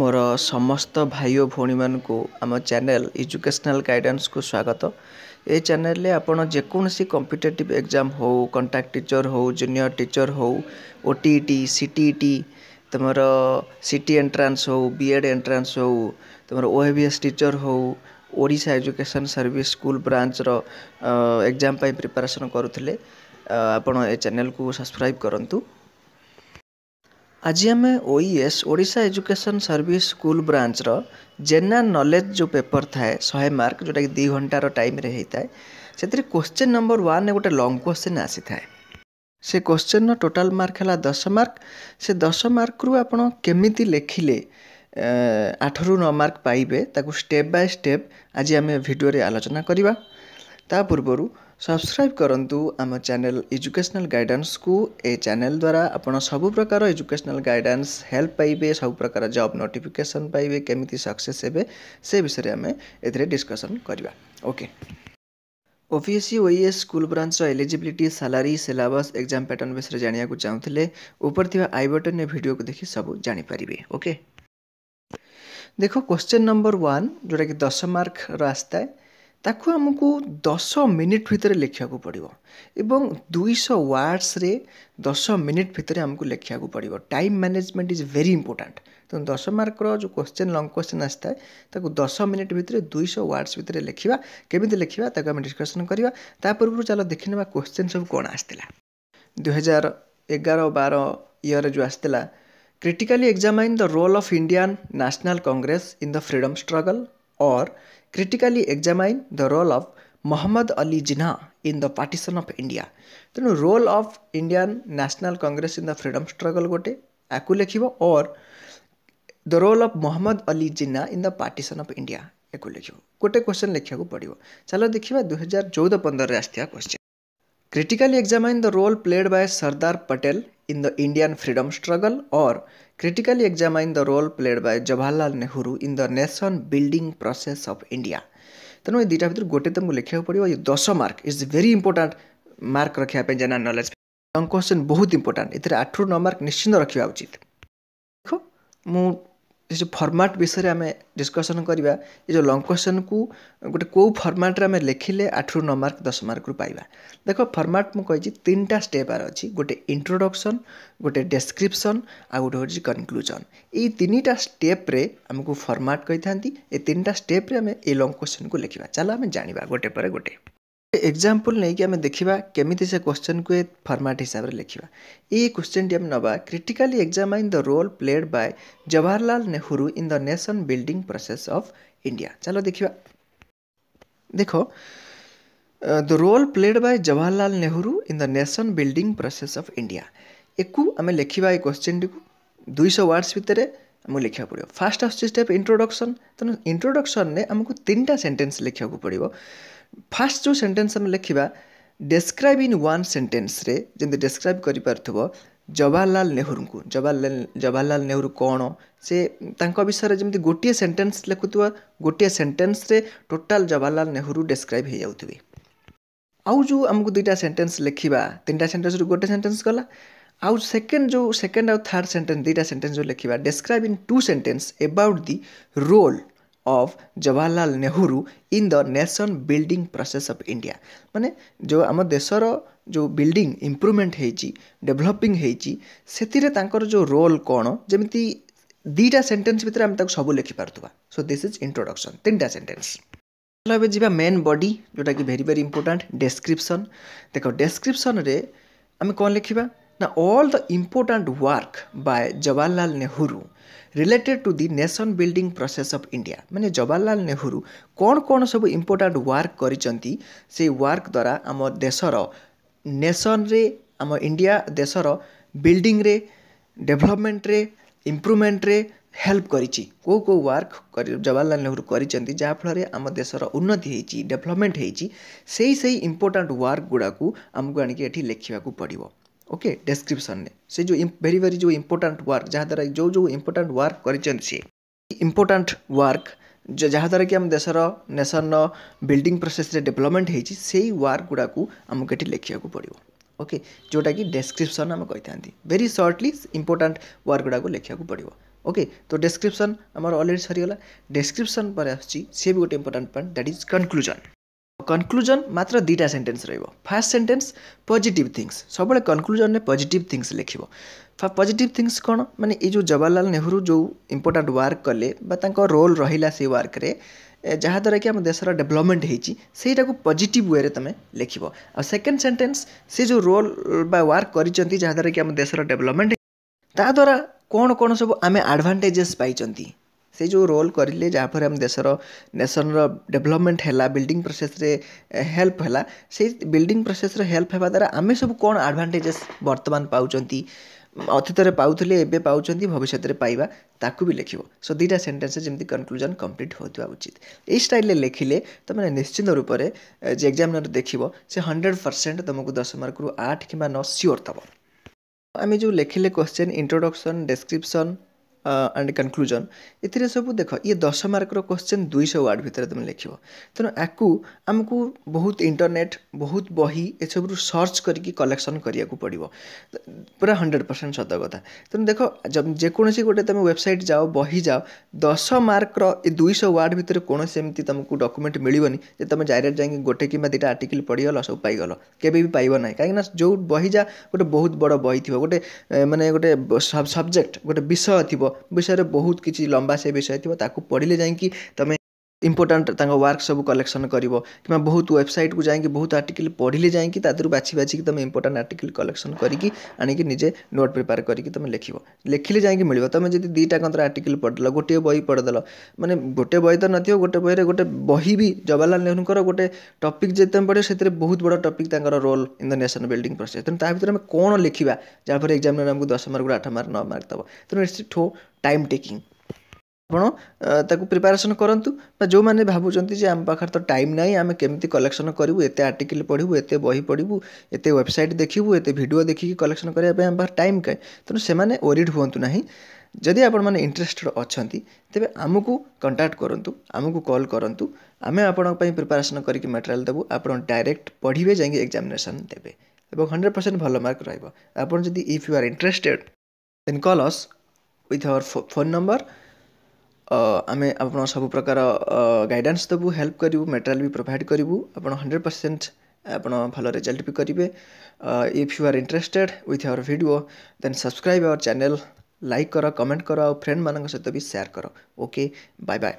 ମୋର ସମସ୍ତ ଭାଇ ଓ ଭଉଣୀମାନଙ୍କୁ ଆମ ଚ୍ୟାନେଲ୍ ଏଜୁକେସନାଲ୍ ଗାଇଡ଼ାନ୍ସକୁ ସ୍ୱାଗତ ଏ ଚ୍ୟାନେଲ୍ରେ ଆପଣ ଯେକୌଣସି କମ୍ପିଟେଟିଭ୍ ଏକ୍ଜାମ୍ ହେଉ କଣ୍ଟାକ୍ଟ ଟିଚର୍ ହେଉ ଜୁନିୟର୍ ଟିଚର୍ ହେଉ ଓ ଟି ଇ ଟି ସି ଟି ଇ ଟି ତୁମର ସି ଟି ଏଣ୍ଟ୍ରାନ୍ସ ହେଉ ବି ଏଡ଼୍ ଏଣ୍ଟ୍ରାନ୍ସ ହେଉ ତୁମର ଓ ଏ ଭି ଏସ୍ ଟିଚର୍ ହେଉ ଓଡ଼ିଶା ଏଜୁକେସନ୍ ସର୍ଭିସ୍ ସ୍କୁଲ୍ ବ୍ରାଞ୍ଚର ଏକ୍ଜାମ୍ ପାଇଁ ପ୍ରିପାରେସନ୍ କରୁଥିଲେ ଆପଣ ଏ ଚ୍ୟାନେଲ୍କୁ ସବସ୍କ୍ରାଇବ୍ କରନ୍ତୁ ଆଜି ଆମେ O E S Odisha education service school ବ୍ରାଞ୍ଚର ଜେନେରାଲ୍ ନଲେଜ୍ ଯେଉଁ ପେପର୍ ଥାଏ ଶହେ ମାର୍କ ଯେଉଁଟାକି ଦୁଇ ଘଣ୍ଟାର ଟାଇମ୍ରେ ହେଇଥାଏ ସେଥିରେ କୋଶ୍ଚିନ୍ ନମ୍ବର ୱାନ୍ରେ ଗୋଟେ ଲଙ୍ଗ୍ କୋଶ୍ଚିନ୍ ଆସିଥାଏ ସେ କୋଶ୍ଚିନ୍ର ଟୋଟାଲ୍ ମାର୍କ ହେଲା ଦଶ ମାର୍କ ସେ ଦଶ ମାର୍କରୁ ଆପଣ କେମିତି ଲେଖିଲେ ଆଠରୁ ନଅ ମାର୍କ ପାଇବେ ତାକୁ ଷ୍ଟେପ୍ ବାଇ ଷ୍ଟେପ୍ ଆଜି ଆମେ ଭିଡ଼ିଓରେ ଆଲୋଚନା କରିବା ତା ପୂର୍ବରୁ ସବସ୍କ୍ରାଇବ୍ କରନ୍ତୁ ଆମ ଚ୍ୟାନେଲ୍ ଏଜୁକେସନାଲ୍ ଗାଇଡ଼ାନ୍ସକୁ ଏ ଚ୍ୟାନେଲ୍ ଦ୍ୱାରା ଆପଣ ସବୁ ପ୍ରକାର ଏଜୁକେସନାଲ୍ ଗାଇଡ଼ାନ୍ସ ହେଲ୍ପ ପାଇବେ ସବୁ ପ୍ରକାର ଜବ୍ ନୋଟିଫିକେସନ୍ ପାଇବେ କେମିତି ସକ୍ସେସ୍ ହେବେ ସେ ବିଷୟରେ ଆମେ ଏଥିରେ ଡିସ୍କସନ୍ କରିବା ଓକେ ଓପିଏସ୍ସି ଓଇଏସ୍ ସ୍କୁଲ ବ୍ରାଞ୍ଚର eligibility salary syllabus exam pattern ବିଷୟରେ ଜାଣିବାକୁ ଚାହୁଁଥିଲେ ଉପରେ ଥିବା ଆଇ ବଟନ୍ରେ ଭିଡ଼ିଓକୁ ଦେଖି ସବୁ ଜାଣିପାରିବେ ଓକେ ଦେଖ କ୍ୱେଶ୍ଚନ୍ ନମ୍ବର ୱାନ୍ ଯେଉଁଟାକି ଦଶ ମାର୍କର ଆସିଥାଏ ताकु आमको दस मिनिट भितर को पड़ो एवं दुईश वार्डस दस मिनिट भितर आमको लिखा पड़ो time management is very important तो दस मार्क जो क्वेश्चन लंग क्वेश्चन आसता है दस मिनिट भितर दुईश वार्डस भितर लिखा केमी लिखा ताको आम डिस्कसन करवा पूर्व चल देखे ना क्वेश्चन सब कौन आ दुई हजार एगार बार इयर जो आसला critically examine the role of Indian National Congress in the freedom struggle और critically examine the role of Muhammad Ali Jinnah in the partition of India. ତେଣୁ role of Indian National Congress in the freedom struggle ଗୋଟେ ଆକୁ ଲେଖିବ or the role of Mohammad Ali Jinnah in the partition of India ଏକୁ ଲେଖିବ ଗୋଟେ question ଲେଖିବାକୁ ପଡ଼ିବ ଚାଲ ଦେଖିବା ଦୁଇହଜାର ଚଉଦ ପନ୍ଦରରେ ଆସିଥିବା question critically examine the role played by Sardar Patel in the Indian freedom struggle और critically examine the role played by Jawaharlal Nehru in the nation building process of India तेणु ये दुटा भितर गोटे तुमको लिखा पड़ो ये दस mark is very important mark रखा जेनाल नलेज क्वेश्चन बहुत इंपोर्टाट ए आठ रू नौ मार्क निश्चिंत रखा उचित देख मु ଏ ଯେଉଁ ଫର୍ମାଟ୍ ବିଷୟରେ ଆମେ ଡିସ୍କସନ୍ କରିବା ଏ ଯେଉଁ ଲଙ୍ଗ୍ କୋଶ୍ଚିନ୍କୁ ଗୋଟେ କେଉଁ ଫର୍ମାଟ୍ରେ ଆମେ ଲେଖିଲେ ଆଠରୁ ନଅ ମାର୍କ ଦଶ ମାର୍କରୁ ପାଇବା ଦେଖ ଫର୍ମାଟ୍ ମୁଁ କହିଛି ତିନିଟା ଷ୍ଟେପ୍ ଆର ଅଛି ଗୋଟେ ଇଣ୍ଟ୍ରୋଡକ୍ସନ୍ ଗୋଟେ ଡେସ୍କ୍ରିପସନ୍ ଆଉ ଗୋଟେ ହେଉଛି କନକ୍ଲୁଜନ୍ ଏଇ ତିନିଟା ଷ୍ଟେପ୍ରେ ଆମକୁ ଫର୍ମାଟ୍ କହିଥାନ୍ତି ଏ ତିନିଟା ଷ୍ଟେପ୍ରେ ଆମେ ଏଇ ଲଙ୍ଗ୍ କୋଶ୍ଚିନ୍କୁ ଲେଖିବା ଚାଲ ଆମେ ଜାଣିବା ଗୋଟେ ପରେ ଗୋଟେ ଏକ୍ଜାମ୍ପଲ୍ ନେଇକି ଆମେ ଦେଖିବା କେମିତି ସେ କୋଶ୍ଚେନ୍କୁ ଏ ଫର୍ମାଟ୍ ହିସାବରେ ଲେଖିବା ଏଇ କୋଶ୍ଚେନ୍ଟି ଆମେ ନେବା critically examine the role played by Jawaharlal Nehru in the nation building process of India ଚାଲ ଦେଖିବା ଦେଖ the role played by Jawaharlal Nehru in the nation building process of India ୟାକୁ ଆମେ ଲେଖିବା ଏଇ କୋଶ୍ଚେନ୍ଟିକୁ ଦୁଇଶହ ୱାର୍ଡ଼ସ୍ ଭିତରେ ଆମକୁ ଲେଖିବାକୁ ପଡ଼ିବ ଫାର୍ଷ୍ଟ ଆସୁଛି ଷ୍ଟେପ୍ ଇଣ୍ଟ୍ରୋଡକ୍ସନ୍ ତେଣୁ ଇଣ୍ଟ୍ରୋଡକ୍ସନ୍ରେ ଆମକୁ ତିନିଟା ସେଣ୍ଟେନ୍ସ ଲେଖିବାକୁ ପଡ଼ିବ फास्ट जो सेन्टेन्स लिखा describe in one sentence describe कर जवाहरलाल नेहरू को जवाहरलाल जवाहरलाल नेहरू कौन से विषय जमी गोटे सेन्टेन्स लिखुत गोटे sentence total Jawaharlal Nehru describe हो जाए आउ जो आमको दुईटा सेन्टेन्स लिखा तीन टा सेन्टेन्स गोटे सेन्टेन्स गला आउ सेकेंड जो सेकेंड आउ थर्ड सेन्टेन्स दुटा सेन्टेन्स जो लिखा describe in two sentence about the role of Jawaharlal Nehru in the nation building process of India ମାନେ ଯେଉଁ ଆମ ଦେଶର ଯେଉଁ ବିଲ୍ଡିଂ ଇମ୍ପ୍ରୁଭମେଣ୍ଟ ହେଇଛି ଡେଭଲପିଂ ହେଇଛି ସେଥିରେ ତାଙ୍କର ଯେଉଁ ରୋଲ୍ କ'ଣ ଯେମିତି ଦୁଇଟା ସେଣ୍ଟେନ୍ସ ଭିତରେ ଆମେ ତାକୁ ସବୁ ଲେଖିପାରୁଥିବା ସୋ ଦିସ୍ ଇଜ୍ ଇଣ୍ଟ୍ରୋଡକ୍ସନ୍ ତିନିଟା ସେଣ୍ଟେନ୍ସ ଚାଲ ଏବେ ଯିବା ମେନ୍ ବଡି ଯେଉଁଟାକି ଭେରି ଭେରି ଇମ୍ପୋର୍ଟାଣ୍ଟ ଡେସ୍କ୍ରିପସନ୍ ଦେଖ ଡେସ୍କ୍ରିପସନ୍ରେ ଆମେ କ'ଣ ଲେଖିବା Now, all the important work by Jawaharlal Nehru related to the nation building process of India. मैंने जवाहरलाल नेहरू कौन कौन सब important work କରିଛନ୍ତି से work द्ୱାରା ଆମ ଦେଶର ନେସନରେ ଆମ ଇଣ୍ଡିଆ ଦେଶର ବିଲ୍ଡିଂରେ ଡେଭଲପମେଣ୍ଟରେ ଇମ୍ପ୍ରୁଭମେଣ୍ଟରେ ହେଲ୍ପ କରିଛି କେଉଁ କେଉଁ ୱାର୍କ ଜବାହରଲାଲ ନେହେରୁ କରିଛନ୍ତି ଯାହାଫଳରେ ଆମ ଦେଶର ଉନ୍ନତି ହେଇଛି ଡେଭଲପମେଣ୍ଟ ହେଇଛି ସେଇ ସେଇ ଇମ୍ପୋର୍ଟାଣ୍ଟ ୱାର୍କ ଗୁଡ଼ାକୁ ଆମକୁ ଆଣିକି ଏଠି ଲେଖିବାକୁ ପଡ଼ିବ ओके डेस्क्रिप्सन से जो भेरी भेरी जो इम्पोर्टाट वर्क जहाँद्वारा जो जो इम्पोर्टाट वार्क कर इम्पोर्टाट वर्क जहाँद्वारा कि आम देशर नेसन बिल्डिंग प्रोसेस डेभलपमेंट होार्क आमको ये लिखा पड़ो ओके जोटा कि डेस्क्रिप्सन आम कही था भेरी सर्टली इम्पोर्टाट वार्क गुड़ाक लिखा पड़ो ओके तो डेस्क्रिप्सन आमर अलरेडी सरीगला डेस्क्रिप्सन पर आस भी गोटे important point that is conclusion conclusion ମାତ୍ର ଦୁଇଟା ସେଣ୍ଟେନ୍ସ ରହିବ ଫାର୍ଷ୍ଟ ସେଣ୍ଟେନ୍ସ ପଜିଟିଭ୍ ଥିଙ୍ଗସ୍ ସବୁବେଳେ କନକ୍ଲୁଜନ୍ରେ ପଜିଟିଭ୍ ଥିଙ୍ଗସ୍ ଲେଖିବ ପଜିଟିଭ୍ ଥିଙ୍ଗସ୍ କ'ଣ ମାନେ ଏଇ ଯେଉଁ ଜବାହରଲାଲ ନେହେରୁ ଯେଉଁ ଇମ୍ପୋର୍ଟାଣ୍ଟ ୱାର୍କ କଲେ ବା ତାଙ୍କ ରୋଲ୍ ରହିଲା ସେଇ ୱାର୍କରେ ଯାହାଦ୍ୱାରା କି ଆମ ଦେଶର ଡେଭଲପମେଣ୍ଟ ହେଇଛି ସେଇଟାକୁ ପଜିଟିଭ୍ ୱେରେ ତୁମେ ଲେଖିବ ଆଉ ସେକେଣ୍ଡ ସେଣ୍ଟେନ୍ସ ସେ ଯେଉଁ ରୋଲ୍ ବା ୱାର୍କ କରିଛନ୍ତି ଯାହାଦ୍ୱାରା କି ଆମ ଦେଶର ଡେଭଲପମେଣ୍ଟ ତାଦ୍ୱାରା କ'ଣ କ'ଣ ସବୁ ଆମେ ଆଡ଼ଭାଣ୍ଟେଜେସ୍ ପାଇଛନ୍ତି ସେ ଯେଉଁ ରୋଲ୍ କରିଲେ ଯାହାଫଳରେ ଆମ ଦେଶର ନେସନ୍ର ଡେଭଲପମେଣ୍ଟ ହେଲା ବିଲ୍ଡିଂ ପ୍ରୋସେସ୍ରେ ହେଲ୍ପ ହେଲା ସେଇ ବିଲ୍ଡିଂ ପ୍ରୋସେସ୍ରେ ହେଲ୍ପ ହେବା ଦ୍ୱାରା ଆମେ ସବୁ କ'ଣ ଆଡ଼ଭାନ୍ଟେଜେସ୍ ବର୍ତ୍ତମାନ ପାଉଛନ୍ତି ଅତୀତରେ ପାଉଥିଲେ ଏବେ ପାଉଛନ୍ତି ଭବିଷ୍ୟତରେ ପାଇବା ତାକୁ ବି ଲେଖିବ ସୋ ଦୁଇଟା ସେଣ୍ଟେନ୍ସ ଯେମିତି କନକ୍ଲୁଜନ୍ କମ୍ପ୍ଲିଟ୍ ହେଉଥିବା ଉଚିତ ଏଇ ଷ୍ଟାଇଲ୍ରେ ଲେଖିଲେ ତୁମେ ନିଶ୍ଚିନ୍ତ ରୂପରେ ଯେ ଏକ୍ଜାମିନର୍ ଦେଖିବ ସେ ହଣ୍ଡ୍ରେଡ଼ ପରସେଣ୍ଟ ତୁମକୁ ଦଶ ମାର୍କରୁ ଆଠ କିମ୍ବା ନଅ ସିଓର୍ ଦେବ ଆମେ ଯେଉଁ ଲେଖିଲେ question introduction description and conclusion ଏଥିରେ ସବୁ ଦେଖ ଇଏ ଦଶ ମାର୍କର କୋଶ୍ଚିନ୍ ଦୁଇଶହ ୱାର୍ଡ଼ ଭିତରେ ତୁମେ ଲେଖିବ ତେଣୁ ଆକୁ ଆମକୁ ବହୁତ ଇଣ୍ଟରନେଟ୍ ବହୁତ ବହି ଏସବୁରୁ ସର୍ଚ୍ଚ କରିକି କଲେକ୍ସନ୍ କରିବାକୁ ପଡ଼ିବ ପୁରା ହଣ୍ଡ୍ରେଡ଼ ପରସେଣ୍ଟ ସତ କଥା ତେଣୁ ଦେଖ ଯେକୌଣସି ଗୋଟେ ତୁମେ ୱେବସାଇଟ୍ ଯାଅ ବହି ଯାଅ ଦଶ ମାର୍କର ଏ ଦୁଇଶହ ୱାର୍ଡ଼ ଭିତରେ କୌଣସି ଏମିତି ତୁମକୁ ଡକୁମେଣ୍ଟ ମିଳିବନି ଯେ ତୁମେ ଡାଇରେକ୍ଟ ଯାଇକି ଗୋଟେ କିମ୍ବା ଦୁଇଟା ଆର୍ଟିକିଲ୍ ପଢ଼ିଗଲ ସବୁ ପାଇଗଲ କେବେ ବି ପାଇବ ନାହିଁ କାହିଁକିନା ଯେଉଁ ବହି ଯା ଗୋଟେ ବହୁତ ବଡ଼ ବହି ଥିବ ଗୋଟେ ମାନେ ଗୋଟେ ସବଜେକ୍ଟ ଗୋଟେ ବିଷୟ ଥିବ বিষয়ারে বহুত কিছি লম্বা সে বিষয় দিব তাকু পড়িলে যাই কি তম ଇମ୍ପୋର୍ଟାଣ୍ଟ ତାଙ୍କ ୱାର୍କ ସବୁ କଲେକ୍ସନ୍ କରିବ କିମ୍ବା ବହୁତ ୱେବସାଇଟ୍କୁ ଯାଇକି ବହୁତ ଆର୍ଟିକିଲ୍ ପଢ଼ିଲେ ଯାଇକି ତା ଦେହରୁ ବାଛି ବାଛିକି ତୁମେ ଇମ୍ପୋର୍ଟାଣ୍ଟ ଆର୍ଟିକିଲ୍ କଲେକ୍ସନ୍ କରିକି ଆଣିକି ନିଜେ ନୋଟ୍ ପ୍ରିପେୟାର କରିକି ତୁମେ ଲେଖିବ ଲେଖିଲେ ଯାଇକି ମିଳିବ ତୁମେ ଯଦି ଦୁଇଟା କନ୍ତର ଆର୍ଟିକିଲ୍ ପଢ଼ିଦେଲ ଗୋଟିଏ ବହି ପଢ଼ିଦେଲ ମାନେ ଗୋଟେ ବହି ତ ନଥିବ ଗୋଟେ ବହିରେ ଗୋଟେ ବହି ବି ଜବାହରଲାଲ ନେହେରୁଙ୍କର ଗୋଟେ ଟପିକ୍ ଯେତେ ତୁମେ ପଢ଼ିବ ସେଥିରେ ବହୁତ ବଡ଼ ଟପିକ୍ ତାଙ୍କର role in the nation building process ତେଣୁ ତା ଭିତରେ ଆମେ କ'ଣ ଲେଖିବା ଯାହାଫଳରେ ଏକ୍ଜାମିନର୍ ଆମକୁ ଦଶ ମାର୍କରୁ ଆଠ ମାର୍କ ନଅ ମାର୍କ ଦେବ ତେଣୁ ଇଟ୍ସ ଠୋ ଟାଇମ୍ ଟେକିଂ ଆପଣ ତାକୁ ପ୍ରିପାରେସନ୍ କରନ୍ତୁ ବା ଯେଉଁମାନେ ଭାବୁଛନ୍ତି ଯେ ଆମ ପାଖରେ ତ ଟାଇମ୍ ନାହିଁ ଆମେ କେମିତି କଲେକ୍ସନ୍ କରିବୁ ଏତେ ଆର୍ଟିକିଲ୍ ପଢ଼ିବୁ ଏତେ ବହି ପଢ଼ିବୁ ଏତେ ୱେବସାଇଟ୍ ଦେଖିବୁ ଏତେ ଭିଡ଼ିଓ ଦେଖିକି କଲେକ୍ସନ୍ କରିବା ପାଇଁ ଆମ ପାଖରେ ଟାଇମ୍ କାହିଁ ତେଣୁ ସେମାନେ ଓରିଡ଼୍ ହୁଅନ୍ତୁ ନାହିଁ ଯଦି ଆପଣମାନେ ଇଣ୍ଟରେଷ୍ଟେଡ଼୍ ଅଛନ୍ତି ତେବେ ଆମକୁ କଣ୍ଟାକ୍ଟ କରନ୍ତୁ ଆମକୁ କଲ୍ କରନ୍ତୁ ଆମେ ଆପଣଙ୍କ ପାଇଁ ପ୍ରିପାରେସନ୍ କରିକି ମ୍ୟାଟେରିଆଲ୍ ଦେବୁ ଆପଣ ଡାଇରେକ୍ଟ ପଢ଼ିବେ ଯାଇକି ଏକ୍ଜାମିନେସନ୍ ଦେବେ ଏବଂ ହଣ୍ଡ୍ରେଡ଼୍ ପରସେଣ୍ଟ ଭଲ ମାର୍କ ରହିବ ଆପଣ ଯଦି if you are interested then call us with our phone number ଆମେ ଆପଣ ସବୁ ପ୍ରକାର ଗାଇଡ଼ାନ୍ସ ଦେବୁ ହେଲ୍ପ କରିବୁ ମେଟେରିଆଲ୍ ବି ପ୍ରୋଭାଇଡ଼୍ କରିବୁ ଆପଣ ହଣ୍ଡ୍ରେଡ଼ ପରସେଣ୍ଟ ଆପଣ ଭଲ ରେଜଲ୍ଟ ବି କରିବେ if you are interested with our video then subscribe our channel like କର କମେଣ୍ଟ କର ଆଉ ଫ୍ରେଣ୍ଡମାନଙ୍କ ସହିତ ବି ସେୟାର କର ଓକେ ବାଏ ବାଏ